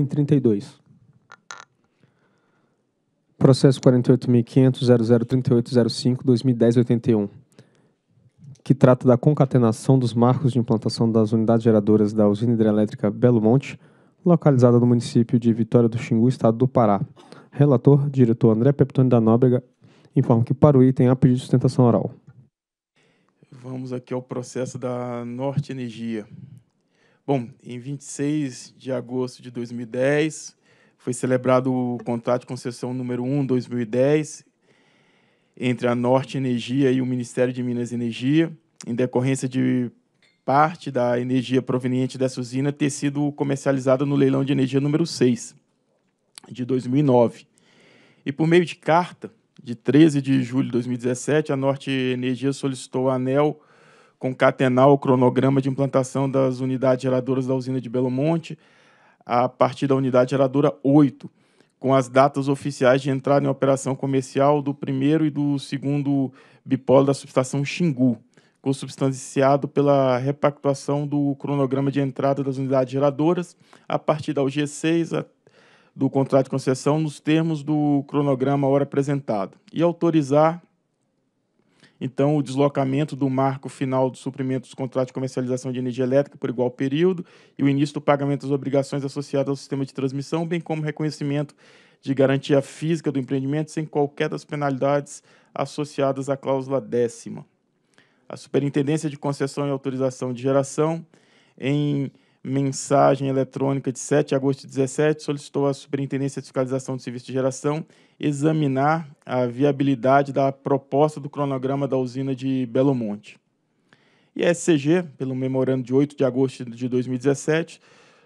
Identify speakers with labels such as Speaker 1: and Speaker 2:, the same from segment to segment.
Speaker 1: em 32. Processo 48.500.0038.05.2010.81, que trata da concatenação dos marcos de implantação das unidades geradoras da usina hidrelétrica Belo Monte, localizada no município de Vitória do Xingu, estado do Pará. Relator, diretor André Peptoni da Nóbrega, informa que para o item há pedido de sustentação oral.
Speaker 2: Vamos aqui ao processo da Norte Energia. Bom, em 26 de agosto de 2010, foi celebrado o contrato de concessão número 1, 2010, entre a Norte Energia e o Ministério de Minas e Energia, em decorrência de parte da energia proveniente dessa usina ter sido comercializada no leilão de energia número 6, de 2009. E por meio de carta, de 13 de julho de 2017, a Norte Energia solicitou à ANEL concatenar o cronograma de implantação das unidades geradoras da usina de Belo Monte a partir da unidade geradora 8, com as datas oficiais de entrada em operação comercial do primeiro e do segundo bipolo da subestação Xingu, consubstanciado pela repactuação do cronograma de entrada das unidades geradoras a partir da UG6 do contrato de concessão nos termos do cronograma hora apresentado e autorizar então, o deslocamento do marco final do suprimento dos contratos de comercialização de energia elétrica por igual período e o início do pagamento das obrigações associadas ao sistema de transmissão, bem como reconhecimento de garantia física do empreendimento sem qualquer das penalidades associadas à cláusula décima. A Superintendência de Concessão e Autorização de Geração, em mensagem eletrônica de 7 de agosto de 2017, solicitou à Superintendência de Fiscalização de Serviço de Geração examinar a viabilidade da proposta do cronograma da usina de Belo Monte. E a SCG, pelo memorando de 8 de agosto de 2017,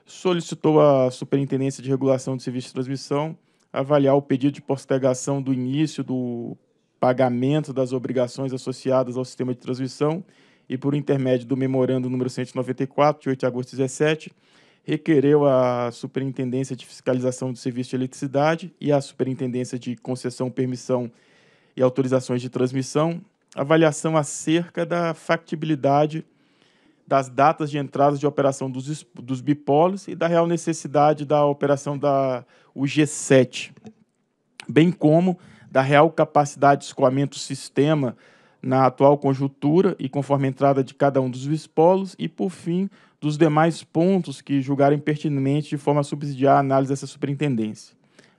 Speaker 2: solicitou à Superintendência de Regulação de Serviço de Transmissão avaliar o pedido de postergação do início do pagamento das obrigações associadas ao sistema de transmissão e por intermédio do memorando número 194, de 8 de agosto de 17, requereu à Superintendência de Fiscalização do Serviço de Eletricidade e à Superintendência de Concessão, Permissão e Autorizações de Transmissão avaliação acerca da factibilidade das datas de entrada de operação dos, dos bipolos e da real necessidade da operação da UG7, bem como da real capacidade de escoamento do sistema na atual conjuntura e conforme a entrada de cada um dos polos e, por fim, dos demais pontos que julgarem pertinente de forma a subsidiar a análise dessa superintendência.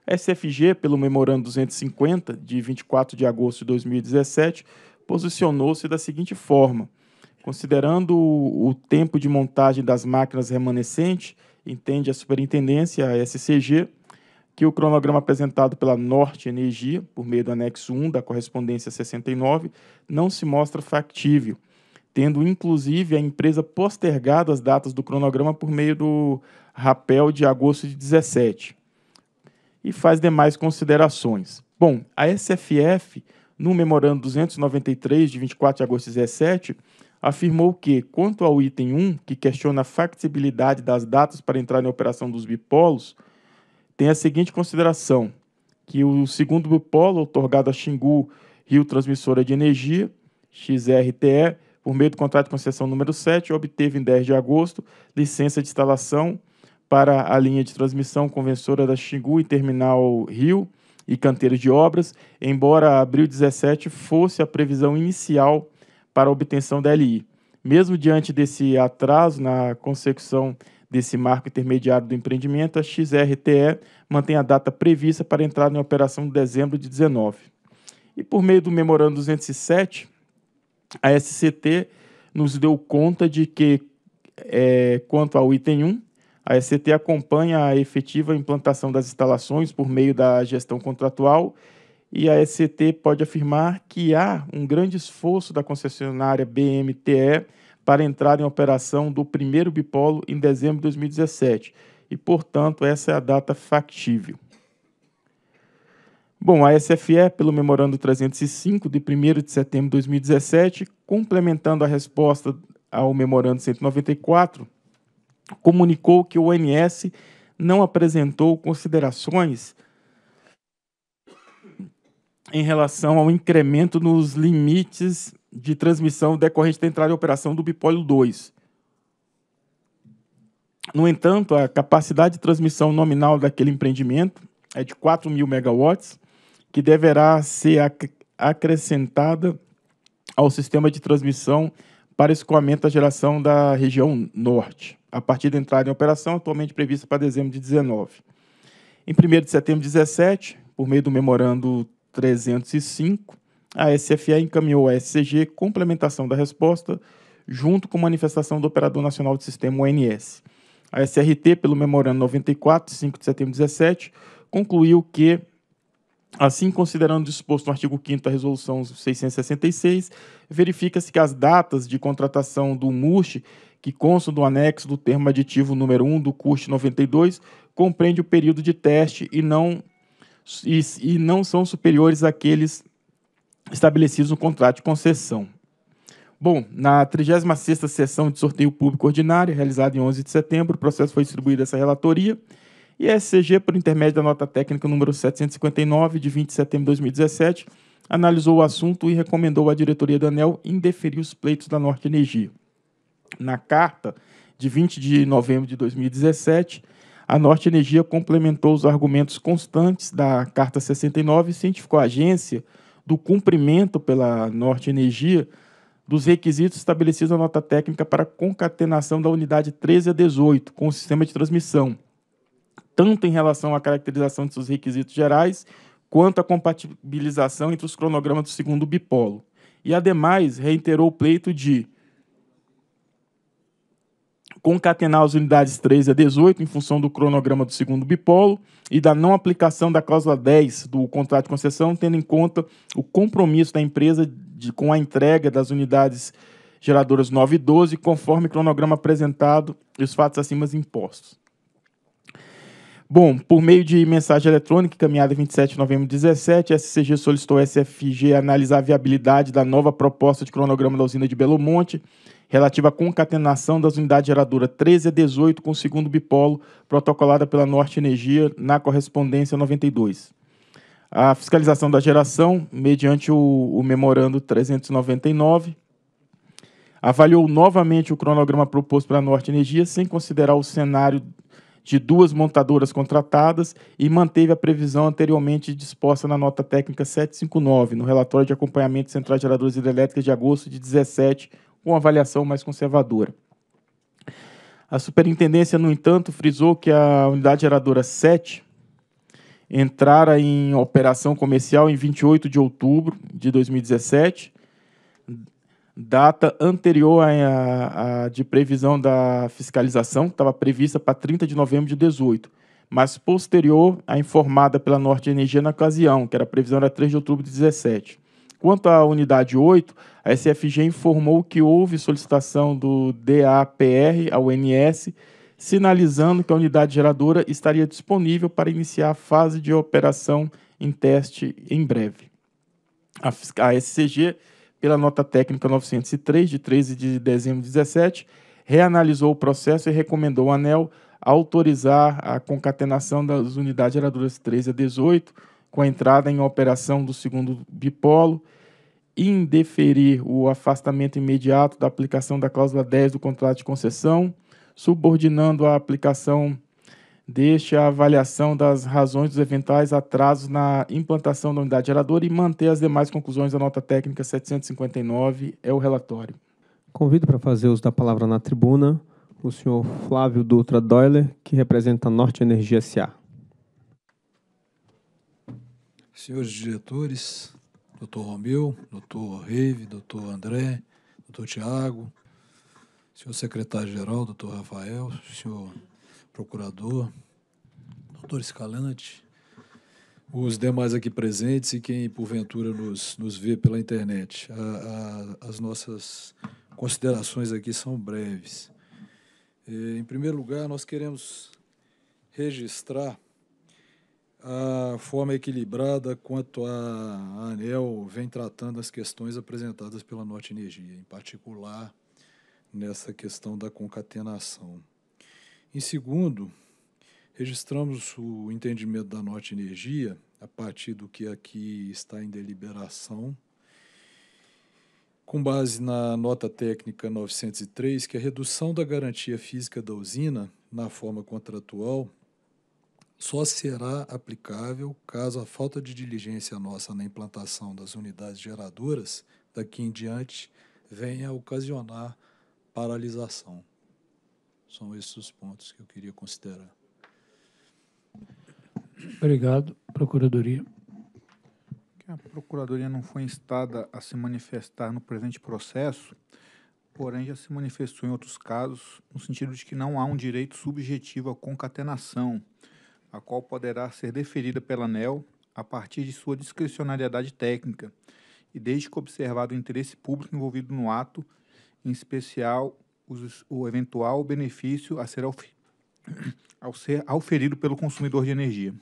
Speaker 2: A SFG, pelo Memorando 250, de 24 de agosto de 2017, posicionou-se da seguinte forma: considerando o tempo de montagem das máquinas remanescentes, entende a superintendência, a SCG, que o cronograma apresentado pela Norte Energia, por meio do anexo 1 da correspondência 69, não se mostra factível, tendo inclusive a empresa postergado as datas do cronograma por meio do rapel de agosto de 17. E faz demais considerações. Bom, a SFF, no memorando 293 de 24 de agosto de 17, afirmou que, quanto ao item 1, que questiona a factibilidade das datas para entrar em operação dos bipolos, tem a seguinte consideração, que o segundo polo otorgado a Xingu Rio Transmissora de Energia, XRTE, por meio do contrato de concessão número 7, obteve em 10 de agosto licença de instalação para a linha de transmissão convençora da Xingu e Terminal Rio e canteiros de obras, embora abril 17 fosse a previsão inicial para a obtenção da LI. Mesmo diante desse atraso na consecução desse marco intermediário do empreendimento, a XRTE mantém a data prevista para entrar em operação em dezembro de 19. E por meio do Memorando 207, a SCT nos deu conta de que, é, quanto ao item 1, a SCT acompanha a efetiva implantação das instalações por meio da gestão contratual e a SCT pode afirmar que há um grande esforço da concessionária BMTE para entrar em operação do primeiro bipolo em dezembro de 2017 e, portanto, essa é a data factível. Bom, a SFE, pelo Memorando 305, de 1 de setembro de 2017, complementando a resposta ao Memorando 194, comunicou que o ONS não apresentou considerações em relação ao incremento nos limites de transmissão decorrente da entrada em operação do bipólio 2. No entanto, a capacidade de transmissão nominal daquele empreendimento é de 4 mil megawatts, que deverá ser ac acrescentada ao sistema de transmissão para escoamento da geração da região norte, a partir da entrada em operação atualmente prevista para dezembro de 19. Em 1 de setembro de 17, por meio do memorando 305, a SFE encaminhou à SCG complementação da resposta junto com manifestação do Operador Nacional de Sistema ONS. A SRT, pelo Memorando 94, 5 de setembro de 2017, concluiu que, assim considerando disposto no artigo 5 da Resolução 666, verifica-se que as datas de contratação do MUST, que constam do anexo do termo aditivo número 1 do CUST 92, compreende o período de teste e não, e, e não são superiores àqueles estabelecidos no contrato de concessão. Bom, na 36ª sessão de sorteio público ordinário, realizada em 11 de setembro, o processo foi distribuído essa relatoria e a SCG, por intermédio da nota técnica número 759, de 20 de setembro de 2017, analisou o assunto e recomendou à diretoria da ANEL indeferir os pleitos da Norte Energia. Na carta de 20 de novembro de 2017, a Norte Energia complementou os argumentos constantes da Carta 69 e cientificou a agência do cumprimento pela Norte Energia dos requisitos estabelecidos na nota técnica para concatenação da unidade 13 a 18 com o sistema de transmissão, tanto em relação à caracterização de seus requisitos gerais, quanto à compatibilização entre os cronogramas do segundo bipolo. E, ademais, reiterou o pleito de concatenar as unidades 13 a 18 em função do cronograma do segundo bipolo e da não aplicação da cláusula 10 do contrato de concessão, tendo em conta o compromisso da empresa de, com a entrega das unidades geradoras 9 e 12, conforme o cronograma apresentado e os fatos acima impostos. Bom, por meio de mensagem eletrônica encaminhada 27 de novembro de 2017, a SCG solicitou à SFG analisar a viabilidade da nova proposta de cronograma da usina de Belo Monte, relativa à concatenação das unidades geradoras 13 a 18 com o segundo bipolo, protocolada pela Norte Energia na correspondência 92. A fiscalização da geração, mediante o, o memorando 399, avaliou novamente o cronograma proposto pela Norte Energia, sem considerar o cenário de duas montadoras contratadas e manteve a previsão anteriormente disposta na nota técnica 759, no relatório de acompanhamento de centrais geradoras hidrelétricas de agosto de 17 com avaliação mais conservadora. A superintendência, no entanto, frisou que a unidade geradora 7 entrara em operação comercial em 28 de outubro de 2017, data anterior à, à de previsão da fiscalização, que estava prevista para 30 de novembro de 2018, mas posterior à informada pela Norte Energia na ocasião, que era a previsão era 3 de outubro de 2017. Quanto à unidade 8, a SFG informou que houve solicitação do DAPR ao NS, sinalizando que a unidade geradora estaria disponível para iniciar a fase de operação em teste em breve. A, a SCG, pela nota técnica 903, de 13 de dezembro de 2017, reanalisou o processo e recomendou ao ANEL autorizar a concatenação das unidades geradoras 13 a 18 com a entrada em operação do segundo bipolo, indeferir o afastamento imediato da aplicação da cláusula 10 do contrato de concessão, subordinando a aplicação deste à avaliação das razões dos eventuais atrasos na implantação da unidade geradora e manter as demais conclusões da nota técnica 759 é o relatório.
Speaker 1: Convido para fazer uso da palavra na tribuna o senhor Flávio Dutra Doyler, que representa a Norte Energia SA senhores diretores, doutor Romeu, doutor Reive, doutor André, doutor Tiago, senhor secretário-geral, doutor Rafael, senhor procurador, doutor Escalante, os demais aqui presentes e quem porventura nos, nos vê pela internet. A, a, as nossas considerações aqui são breves. Eh, em primeiro lugar, nós queremos registrar a forma equilibrada quanto a ANEL vem tratando as questões apresentadas pela Norte Energia, em particular nessa questão da concatenação. Em segundo, registramos o entendimento da Norte Energia, a partir do que aqui está em deliberação, com base na nota técnica 903, que é a redução da garantia física da usina, na forma contratual, só será aplicável caso a falta de diligência nossa na implantação das unidades geradoras daqui em diante venha ocasionar paralisação. São esses os pontos que eu queria considerar.
Speaker 3: Obrigado, Procuradoria.
Speaker 1: A Procuradoria não foi
Speaker 2: instada a se manifestar no presente processo, porém já se manifestou em outros casos, no sentido de que não há um direito subjetivo à concatenação, a qual poderá ser deferida pela ANEL a partir de sua discricionariedade técnica e desde que observado o interesse público envolvido no ato, em especial os, o eventual benefício a ser, ao ser auferido pelo consumidor de energia.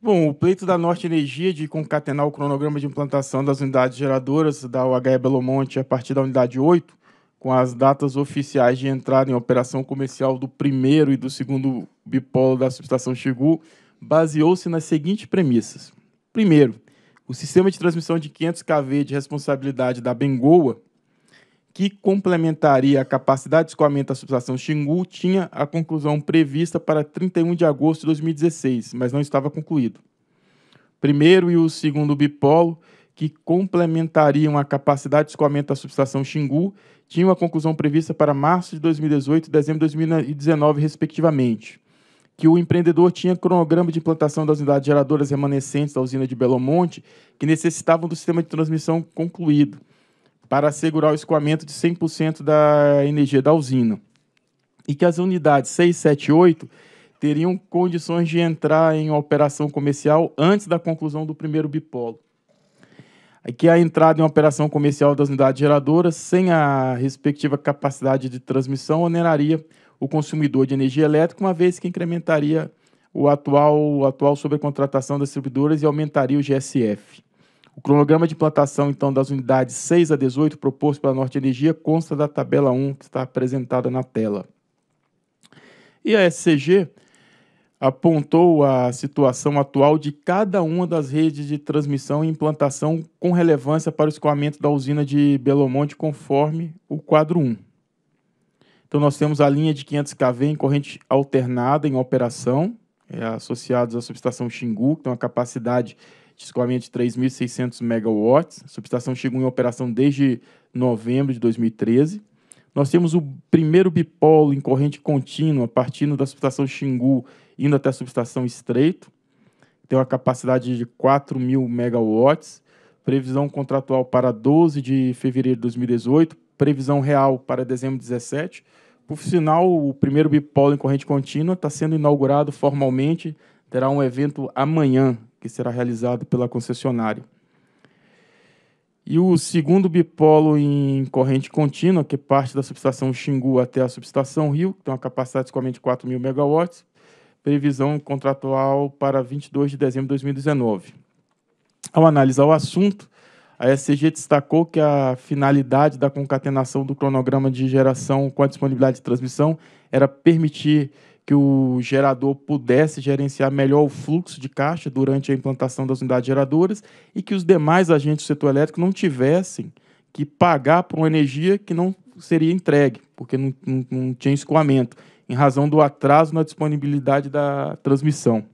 Speaker 2: Bom, o pleito da Norte Energia de concatenar o cronograma de implantação das unidades geradoras da UHE Belo Monte a partir da unidade 8 com as datas oficiais de entrada em operação comercial do primeiro e do segundo bipolo da subestação Xingu, baseou-se nas seguintes premissas. Primeiro, o sistema de transmissão de 500 kV de responsabilidade da Bengoa, que complementaria a capacidade de escoamento da subestação Xingu, tinha a conclusão prevista para 31 de agosto de 2016, mas não estava concluído. Primeiro e o segundo bipolo que complementariam a capacidade de escoamento da subestação Xingu tinham a conclusão prevista para março de 2018 e dezembro de 2019, respectivamente. Que o empreendedor tinha cronograma de implantação das unidades geradoras remanescentes da usina de Belo Monte, que necessitavam do sistema de transmissão concluído, para assegurar o escoamento de 100% da energia da usina. E que as unidades 6, 7 e 8 teriam condições de entrar em operação comercial antes da conclusão do primeiro bipolo que é a entrada em operação comercial das unidades geradoras sem a respectiva capacidade de transmissão oneraria o consumidor de energia elétrica, uma vez que incrementaria o atual, a atual sobrecontratação das distribuidoras e aumentaria o GSF. O cronograma de implantação, então, das unidades 6 a 18 proposto pela Norte Energia consta da tabela 1 que está apresentada na tela. E a SCG apontou a situação atual de cada uma das redes de transmissão e implantação com relevância para o escoamento da usina de Belo Monte, conforme o quadro 1. Então, nós temos a linha de 500 kV em corrente alternada em operação, é, associados à subestação Xingu, que tem uma capacidade de escoamento de 3.600 megawatts. A subestação Xingu em operação desde novembro de 2013. Nós temos o primeiro bipolo em corrente contínua, partindo da subestação Xingu indo até a subestação Estreito. Tem uma capacidade de 4 mil megawatts. Previsão contratual para 12 de fevereiro de 2018. Previsão real para dezembro de 2017. Por sinal, o primeiro bipolo em corrente contínua está sendo inaugurado formalmente. Terá um evento amanhã, que será realizado pela concessionária. E o segundo bipolo em corrente contínua, que parte da subestação Xingu até a subestação Rio, que tem uma capacidade de somente 4 mil megawatts, previsão contratual para 22 de dezembro de 2019. Ao analisar o assunto, a SCG destacou que a finalidade da concatenação do cronograma de geração com a disponibilidade de transmissão era permitir que o gerador pudesse gerenciar melhor o fluxo de caixa durante a implantação das unidades geradoras e que os demais agentes do setor elétrico não tivessem que pagar por uma energia que não seria entregue, porque não, não, não tinha escoamento em razão do atraso na disponibilidade da transmissão.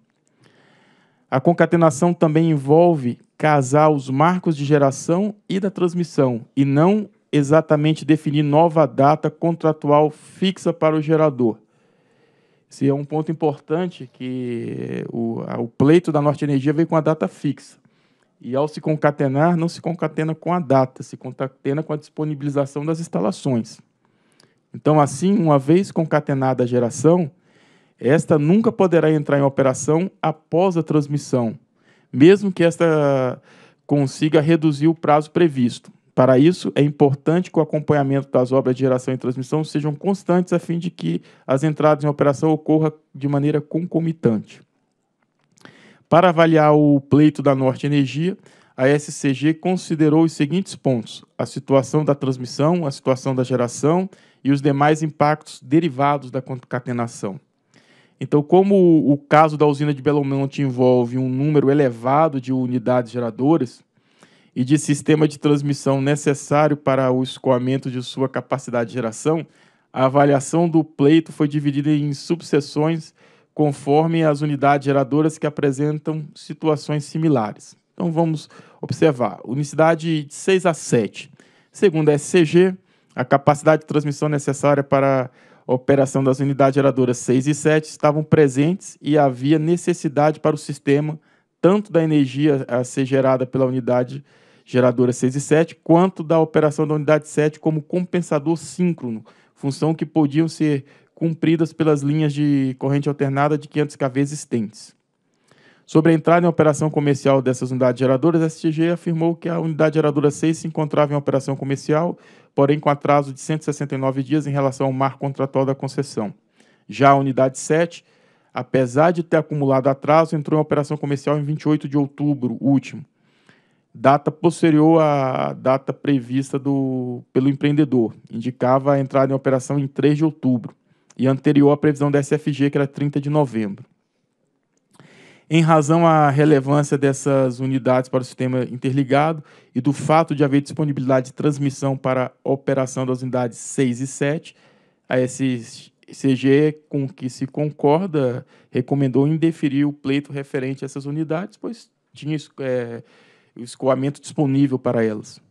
Speaker 2: A concatenação também envolve casar os marcos de geração e da transmissão, e não exatamente definir nova data contratual fixa para o gerador. Esse é um ponto importante que o, o pleito da Norte Energia veio com a data fixa. E ao se concatenar, não se concatena com a data, se concatena com a disponibilização das instalações. Então, assim, uma vez concatenada a geração, esta nunca poderá entrar em operação após a transmissão, mesmo que esta consiga reduzir o prazo previsto. Para isso, é importante que o acompanhamento das obras de geração e transmissão sejam constantes a fim de que as entradas em operação ocorram de maneira concomitante. Para avaliar o pleito da Norte Energia, a SCG considerou os seguintes pontos: a situação da transmissão, a situação da geração e os demais impactos derivados da concatenação. Então, como o caso da usina de Belo Monte envolve um número elevado de unidades geradoras e de sistema de transmissão necessário para o escoamento de sua capacidade de geração, a avaliação do pleito foi dividida em subseções conforme as unidades geradoras que apresentam situações similares. Então vamos observar. Unicidade de 6 a 7. Segundo a SCG, a capacidade de transmissão necessária para a operação das unidades geradoras 6 e 7 estavam presentes e havia necessidade para o sistema tanto da energia a ser gerada pela unidade geradora 6 e 7, quanto da operação da unidade 7 como compensador síncrono, função que podiam ser cumpridas pelas linhas de corrente alternada de 500 kV existentes. Sobre a entrada em operação comercial dessas unidades geradoras, a STG afirmou que a unidade geradora 6 se encontrava em operação comercial porém com atraso de 169 dias em relação ao marco contratual da concessão. Já a unidade 7, apesar de ter acumulado atraso, entrou em operação comercial em 28 de outubro último, data posterior à data prevista do, pelo empreendedor. Indicava a entrada em operação em 3 de outubro e anterior à previsão da SFG, que era 30 de novembro. Em razão à relevância dessas unidades para o sistema interligado e do fato de haver disponibilidade de transmissão para a operação das unidades 6 e 7, a SCG, com que se concorda, recomendou indeferir o pleito referente a essas unidades, pois tinha é, o escoamento disponível para elas.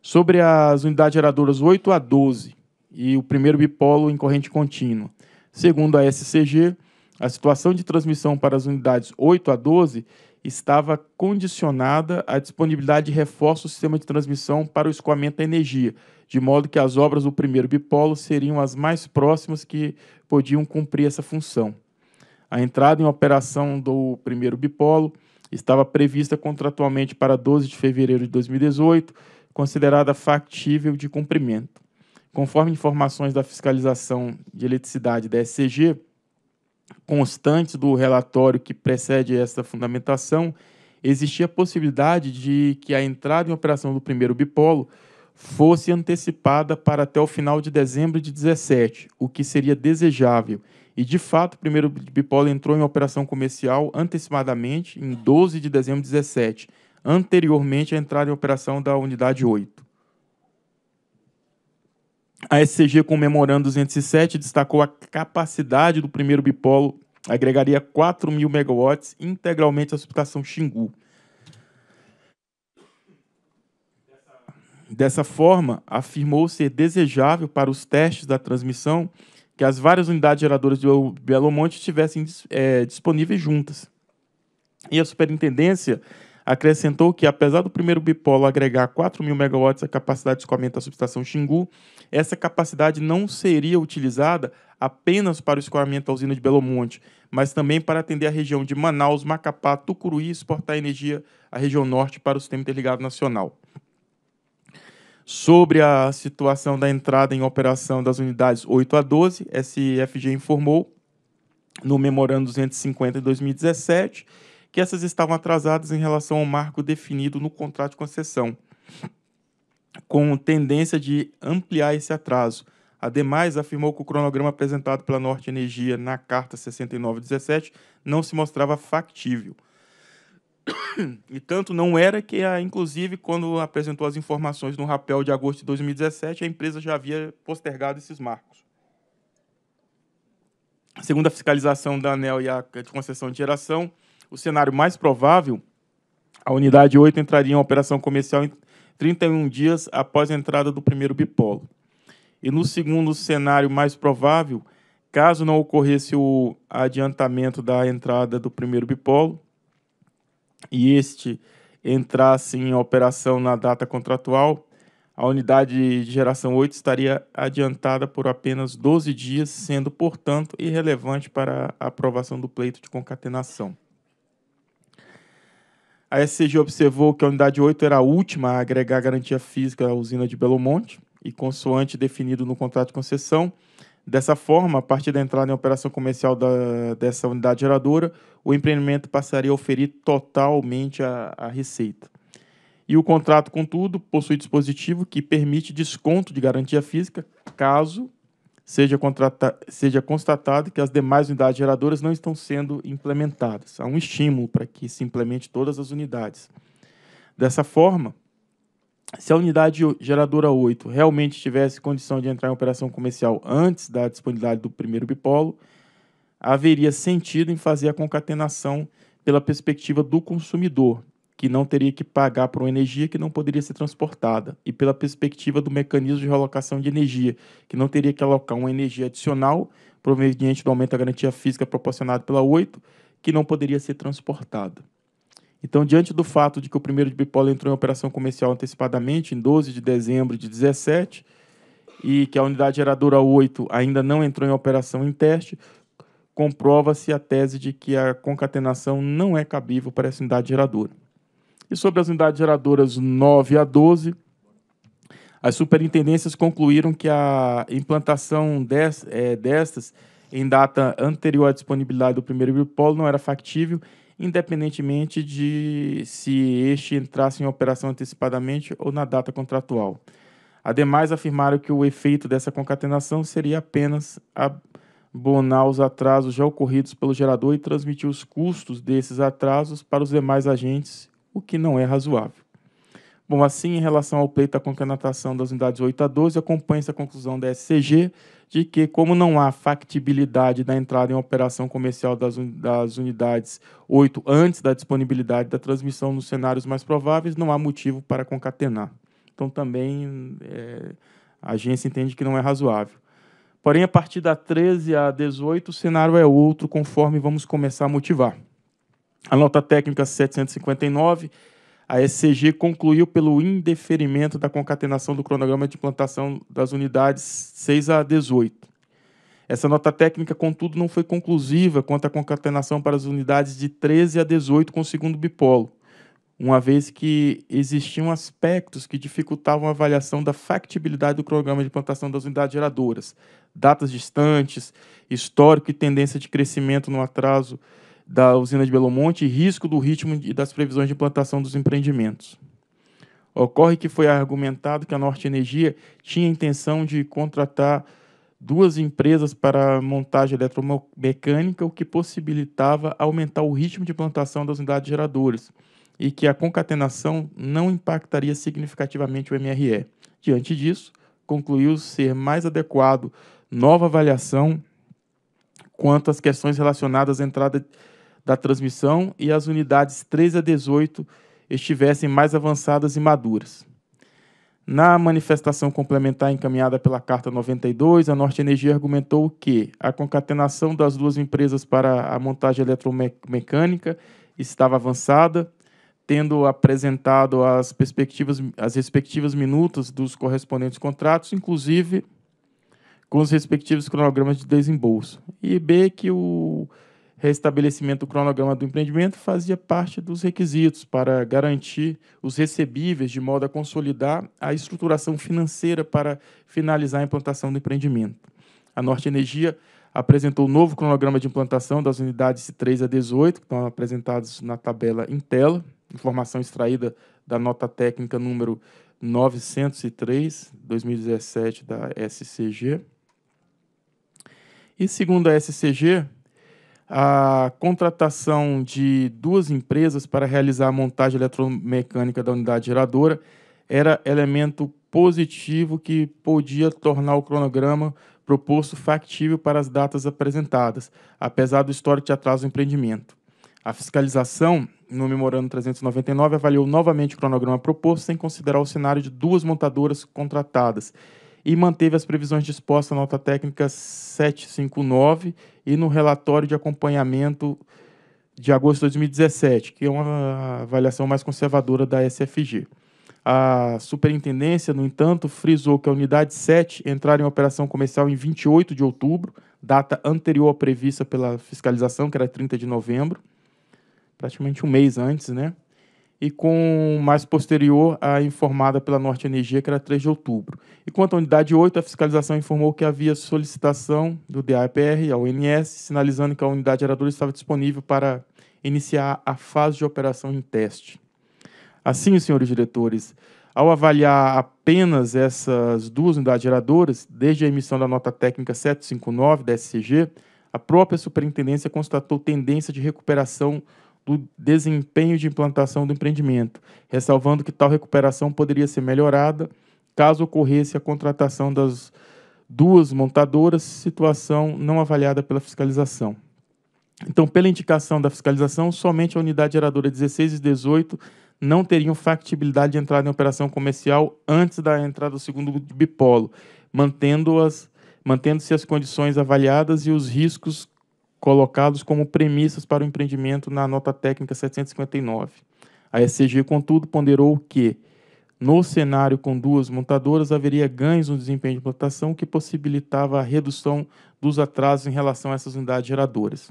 Speaker 2: Sobre as unidades geradoras 8 a 12 e o primeiro bipolo em corrente contínua, segundo a SCG, a situação de transmissão para as unidades 8 a 12 estava condicionada à disponibilidade de reforço do sistema de transmissão para o escoamento da energia, de modo que as obras do primeiro bipolo seriam as mais próximas que podiam cumprir essa função. A entrada em operação do primeiro bipolo estava prevista contratualmente para 12 de fevereiro de 2018, considerada factível de cumprimento. Conforme informações da Fiscalização de Eletricidade da SCG, constantes do relatório que precede essa fundamentação, existia a possibilidade de que a entrada em operação do primeiro bipolo fosse antecipada para até o final de dezembro de 17, o que seria desejável. E de fato, o primeiro bipolo entrou em operação comercial antecipadamente em 12 de dezembro de 17, anteriormente à entrada em operação da unidade 8. A SCG, comemorando 207, destacou a capacidade do primeiro bipolo, agregaria 4 mil megawatts integralmente à subestação Xingu. Dessa forma, afirmou ser desejável para os testes da transmissão que as várias unidades geradoras de Belo Monte estivessem é, eh, disponíveis juntas. E a superintendência acrescentou que, apesar do primeiro bipolo agregar 4 mil megawatts à capacidade de escoamento da subestação Xingu, essa capacidade não seria utilizada apenas para o escoamento da usina de Belo Monte, mas também para atender a região de Manaus, Macapá, Tucuruí e exportar energia à região norte para o Sistema Interligado Nacional. Sobre a situação da entrada em operação das unidades 8 a 12, SFG informou no Memorando 250 de 2017 que essas estavam atrasadas em relação ao marco definido no contrato de concessão, com tendência de ampliar esse atraso. Ademais, afirmou que o cronograma apresentado pela Norte Energia na Carta 6917 não se mostrava factível. E tanto não era que, inclusive, quando apresentou as informações no rapel de agosto de 2017, a empresa já havia postergado esses marcos. Segundo a fiscalização da ANEL e a de concessão de geração, o cenário mais provável, a unidade 8 entraria em operação comercial em 31 dias após a entrada do primeiro bipolo. E no segundo cenário mais provável, caso não ocorresse o adiantamento da entrada do primeiro bipolo e este entrasse em operação na data contratual, a unidade de geração 8 estaria adiantada por apenas 12 dias, sendo, portanto, irrelevante para a aprovação do pleito de concatenação. A SCG observou que a unidade 8 era a última a agregar garantia física à usina de Belo Monte e consoante definido no contrato de concessão. Dessa forma, a partir da entrada em operação comercial da, dessa unidade geradora, o empreendimento passaria a oferir totalmente a, a receita. E o contrato, contudo, possui dispositivo que permite desconto de garantia física caso seja, seja constatado que as demais unidades geradoras não estão sendo implementadas. Há um estímulo para que se implemente todas as unidades. Dessa forma, se a unidade geradora 8 realmente tivesse condição de entrar em operação comercial antes da disponibilidade do primeiro bipolo, haveria sentido em fazer a concatenação pela perspectiva do consumidor, que não teria que pagar por uma energia que não poderia ser transportada, e pela perspectiva do mecanismo de realocação de energia, que não teria que alocar uma energia adicional proveniente do aumento da garantia física proporcionado pela 8, que não poderia ser transportada. Então, diante do fato de que o primeiro de Bipola entrou em operação comercial antecipadamente, em 12 de dezembro de 2017, e que a unidade geradora 8 ainda não entrou em operação em teste, comprova-se a tese de que a concatenação não é cabível para essa unidade geradora. E sobre as unidades geradoras 9 a 12, as superintendências concluíram que a implantação des, é, destas em data anterior à disponibilidade do primeiro biopolo não era factível, independentemente de se este entrasse em operação antecipadamente ou na data contratual. Ademais, afirmaram que o efeito dessa concatenação seria apenas abonar os atrasos já ocorridos pelo gerador e transmitir os custos desses atrasos para os demais agentes o que não é razoável. Bom, assim, em relação ao pleito da concatenação das unidades 8 a 12, acompanha-se a conclusão da SCG de que, como não há factibilidade da entrada em operação comercial das, das unidades 8 antes da disponibilidade da transmissão nos cenários mais prováveis, não há motivo para concatenar. Então, também é, a agência entende que não é razoável. Porém, a partir da 13 a 18, o cenário é outro, conforme vamos começar a motivar. A nota técnica 759, a SCG concluiu pelo indeferimento da concatenação do cronograma de implantação das unidades 6 a 18. Essa nota técnica, contudo, não foi conclusiva quanto à concatenação para as unidades de 13 a 18 com o segundo bipolo, uma vez que existiam aspectos que dificultavam a avaliação da factibilidade do programa de implantação das unidades geradoras, datas distantes, histórico e tendência de crescimento no atraso da usina de Belo Monte e risco do ritmo e das previsões de implantação dos empreendimentos. Ocorre que foi argumentado que a Norte Energia tinha intenção de contratar duas empresas para montagem eletromecânica, o que possibilitava aumentar o ritmo de implantação das unidades geradoras e que a concatenação não impactaria significativamente o MRE. Diante disso, concluiu ser mais adequado nova avaliação quanto às questões relacionadas à entrada da transmissão e as unidades 3 a 18 estivessem mais avançadas e maduras. Na manifestação complementar encaminhada pela Carta 92, a Norte Energia argumentou que a concatenação das duas empresas para a montagem eletromecânica estava avançada, tendo apresentado as perspectivas, as respectivas minutas dos correspondentes contratos, inclusive com os respectivos cronogramas de desembolso. E B que o restabelecimento do cronograma do empreendimento fazia parte dos requisitos para garantir os recebíveis de modo a consolidar a estruturação financeira para finalizar a implantação do empreendimento. A Norte Energia apresentou o novo cronograma de implantação das unidades 3 a 18, que estão apresentados na tabela em tela, informação extraída da nota técnica número 903 2017 da SCG. E segundo a SCG, a contratação de duas empresas para realizar a montagem eletromecânica da unidade geradora era elemento positivo que podia tornar o cronograma proposto factível para as datas apresentadas, apesar do histórico de atraso do empreendimento. A fiscalização, no memorando 399, avaliou novamente o cronograma proposto sem considerar o cenário de duas montadoras contratadas e manteve as previsões dispostas na nota técnica 759 e no relatório de acompanhamento de agosto de 2017, que é uma avaliação mais conservadora da SFG. A superintendência, no entanto, frisou que a unidade 7 entrará em operação comercial em 28 de outubro, data anterior à prevista pela fiscalização, que era 30 de novembro, praticamente um mês antes, né? e com mais posterior a informada pela Norte Energia, que era 3 de outubro. E quanto à unidade 8, a fiscalização informou que havia solicitação do DAPR ao INS, sinalizando que a unidade geradora estava disponível para iniciar a fase de operação em teste. Assim, senhores diretores, ao avaliar apenas essas duas unidades geradoras, desde a emissão da nota técnica 759 da SCG, a própria superintendência constatou tendência de recuperação do desempenho de implantação do empreendimento, ressalvando que tal recuperação poderia ser melhorada caso ocorresse a contratação das duas montadoras, situação não avaliada pela fiscalização. Então, pela indicação da fiscalização, somente a unidade geradora 16 e 18 não teriam factibilidade de entrar em operação comercial antes da entrada do segundo bipolo, mantendo-se as, mantendo as condições avaliadas e os riscos colocados como premissas para o empreendimento na nota técnica 759. A SCG, contudo, ponderou que, no cenário com duas montadoras, haveria ganhos no desempenho de implantação que possibilitava a redução dos atrasos em relação a essas unidades geradoras.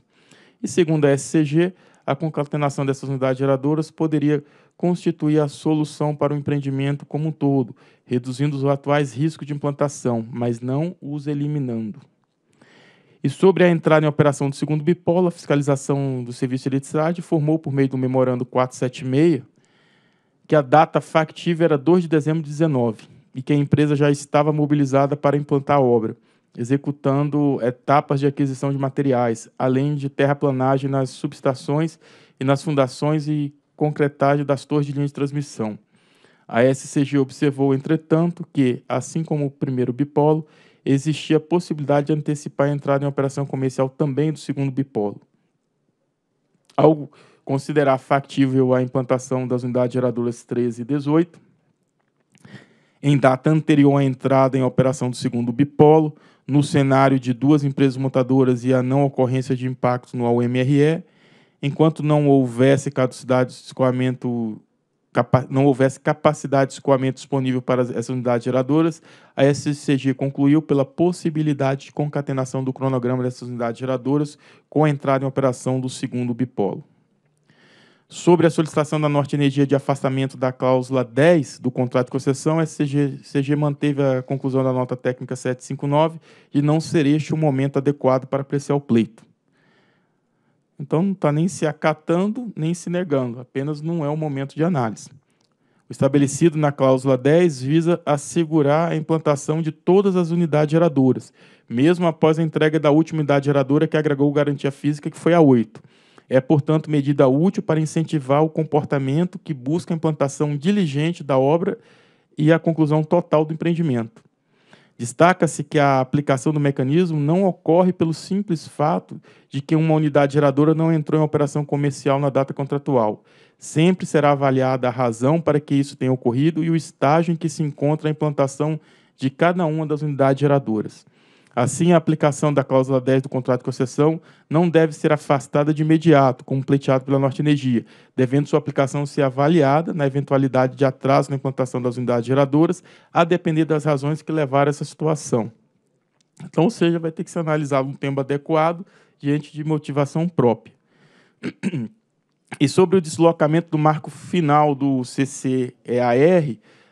Speaker 2: E, segundo a SCG, a concatenação dessas unidades geradoras poderia constituir a solução para o empreendimento como um todo, reduzindo os atuais riscos de implantação, mas não os eliminando. E sobre a entrada em operação do segundo bipolo, a fiscalização do Serviço de Eletricidade informou por meio do memorando 476 que a data factível era 2 de dezembro de 2019 e que a empresa já estava mobilizada para implantar a obra, executando etapas de aquisição de materiais, além de terraplanagem nas subestações e nas fundações e concretagem das torres de linha de transmissão. A SCG observou, entretanto, que, assim como o primeiro bipolo, existia a possibilidade de antecipar a entrada em operação comercial também do segundo bipolo. Ao considerar factível a implantação das unidades geradoras 13 e 18, em data anterior à entrada em operação do segundo bipolo, no cenário de duas empresas montadoras e a não ocorrência de impactos no AUMRE, enquanto não houvesse caducidade de escoamento não houvesse capacidade de escoamento disponível para essas unidades geradoras, a SCG concluiu pela possibilidade de concatenação do cronograma dessas unidades geradoras com a entrada em operação do segundo bipolo. Sobre a solicitação da Norte Energia de afastamento da cláusula 10 do contrato de concessão, a SCG, SCG manteve a conclusão da nota técnica 759 e não ser este o momento adequado para apreciar o pleito. Então não está nem se acatando nem se negando, apenas não é o momento de análise. O estabelecido na cláusula 10 visa assegurar a implantação de todas as unidades geradoras, mesmo após a entrega da última unidade geradora que agregou garantia física, que foi a 8. É, portanto, medida útil para incentivar o comportamento que busca a implantação diligente da obra e a conclusão total do empreendimento. Destaca-se que a aplicação do mecanismo não ocorre pelo simples fato de que uma unidade geradora não entrou em operação comercial na data contratual. Sempre será avaliada a razão para que isso tenha ocorrido e o estágio em que se encontra a implantação de cada uma das unidades geradoras. Assim, a aplicação da cláusula 10 do contrato de concessão não deve ser afastada de imediato, como pleiteado pela Norte Energia, devendo sua aplicação ser avaliada na eventualidade de atraso na implantação das unidades geradoras, a depender das razões que levaram a essa situação. Então, ou seja, vai ter que ser analisado um tempo adequado diante de motivação própria. E sobre o deslocamento do marco final do CCEAR,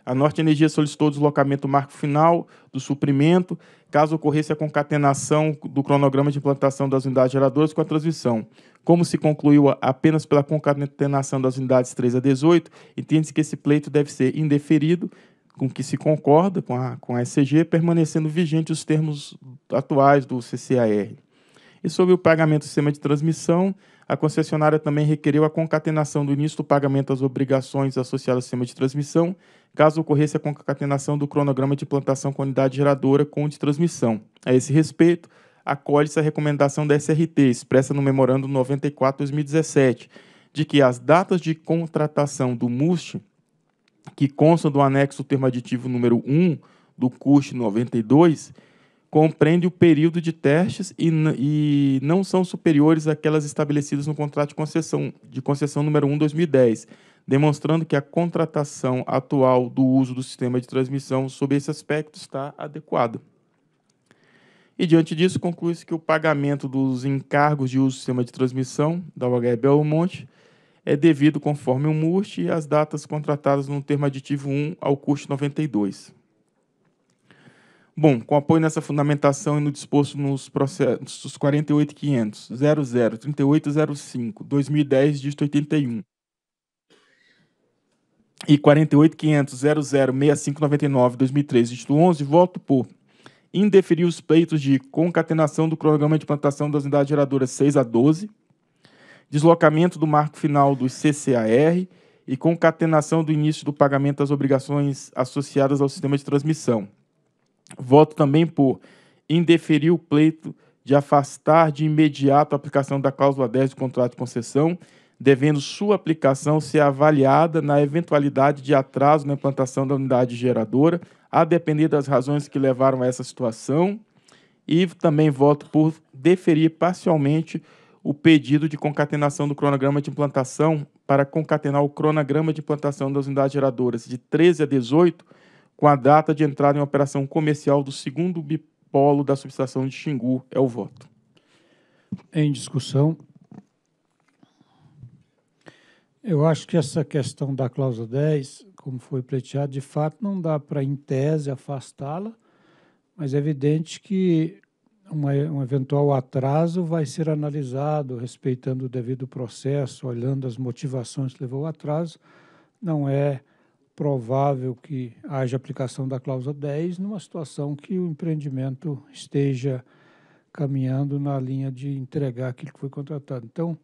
Speaker 2: a Norte Energia solicitou o deslocamento do marco final do suprimento caso ocorresse a concatenação do cronograma de implantação das unidades geradoras com a transmissão. Como se concluiu apenas pela concatenação das unidades 3 a 18, entende-se que esse pleito deve ser indeferido, com que se concorda com a, com a SCG, permanecendo vigente os termos atuais do CCAR. E sobre o pagamento do sistema de transmissão, a concessionária também requereu a concatenação do início do pagamento às obrigações associadas ao sistema de transmissão caso ocorresse a concatenação do cronograma de plantação com unidade geradora com de transmissão. A esse respeito, acolhe-se a recomendação da SRT, expressa no Memorando 94-2017, de que as datas de contratação do MUST, que constam do anexo termo aditivo número 1 do CUST 92, compreende o período de testes e, e, não são superiores àquelas estabelecidas no contrato de concessão, de concessão número 1 2010, demonstrando que a contratação atual do uso do sistema de transmissão sob esse aspecto está adequada. E diante disso, conclui-se que o pagamento dos encargos de uso do sistema de transmissão da UHE Belmonte é devido conforme o MURT e as datas contratadas no termo aditivo 1 ao custo 92. Bom, com apoio nessa fundamentação e no disposto nos processos 48.500, 00, 3805, 2010, dígito 81, e 48.500.00.6599.2013, 2003 11, voto por indeferir os pleitos de concatenação do cronograma de implantação das unidades geradoras 6 a 12, deslocamento do marco final do CCAR e concatenação do início do pagamento das obrigações associadas ao sistema de transmissão. Voto também por indeferir o pleito de afastar de imediato a aplicação da cláusula 10 do contrato de concessão devendo sua aplicação ser avaliada na eventualidade de atraso na implantação da unidade geradora, a depender das razões que levaram a essa situação. E também voto por deferir parcialmente o pedido de concatenação do cronograma de implantação para concatenar o cronograma de implantação das unidades geradoras de 13 a 18 com a data de entrada em operação comercial do segundo bipolo da subestação de Xingu. É o voto.
Speaker 3: Em discussão. Eu acho que essa questão da cláusula 10, como foi pleiteado, de fato não dá para, em tese, afastá-la, mas é evidente que uma, um eventual atraso vai ser analisado, respeitando o devido processo, olhando as motivações que levou ao atraso. Não é provável que haja aplicação da cláusula 10 numa situação que o empreendimento esteja caminhando na linha de entregar aquilo que foi contratado. Então,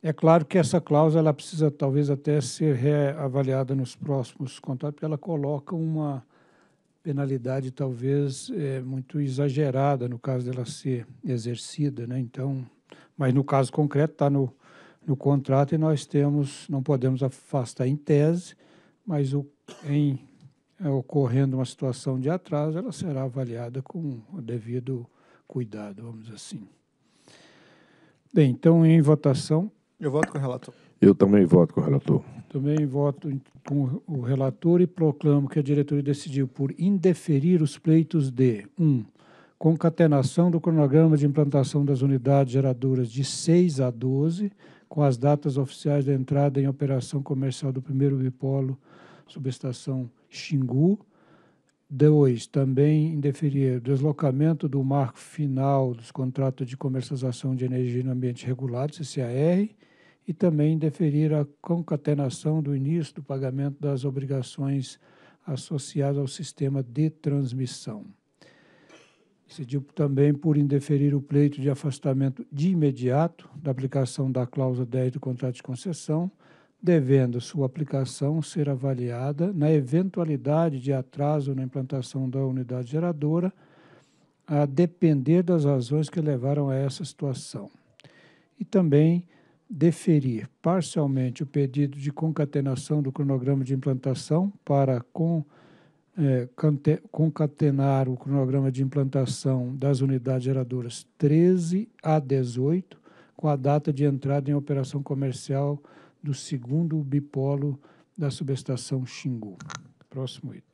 Speaker 3: é claro que essa cláusula ela precisa talvez até ser reavaliada nos próximos contratos, porque ela coloca uma penalidade talvez é, muito exagerada no caso dela ser exercida, né? Então, mas no caso concreto está no, no contrato e nós temos, não podemos afastar em tese, mas o, em é, ocorrendo uma situação de atraso, ela será avaliada com o devido cuidado, vamos assim. Bem, então em votação. Eu voto com o relator.
Speaker 1: Eu também voto com o relator.
Speaker 3: Também voto com o relator e proclamo que a diretoria decidiu por indeferir os pleitos de 1. Um, concatenação do cronograma de implantação das unidades geradoras de 6 a 12, com as datas oficiais da entrada em operação comercial do primeiro bipolo subestação Xingu. 2. Também indeferir deslocamento do marco final dos contratos de comercialização de energia no ambiente regulado, CCAR, e também deferir a concatenação do início do pagamento das obrigações associadas ao sistema de transmissão. Decidiu também por indeferir o pleito de afastamento de imediato da aplicação da cláusula 10 do contrato de concessão, devendo sua aplicação ser avaliada na eventualidade de atraso na implantação da unidade geradora, a depender das razões que levaram a essa situação. E também deferir parcialmente o pedido de concatenação do cronograma de implantação para com, é, concatenar o cronograma de implantação das unidades geradoras 13 a 18, com a data de entrada em operação comercial do segundo bipolo da subestação Xingu. Próximo item.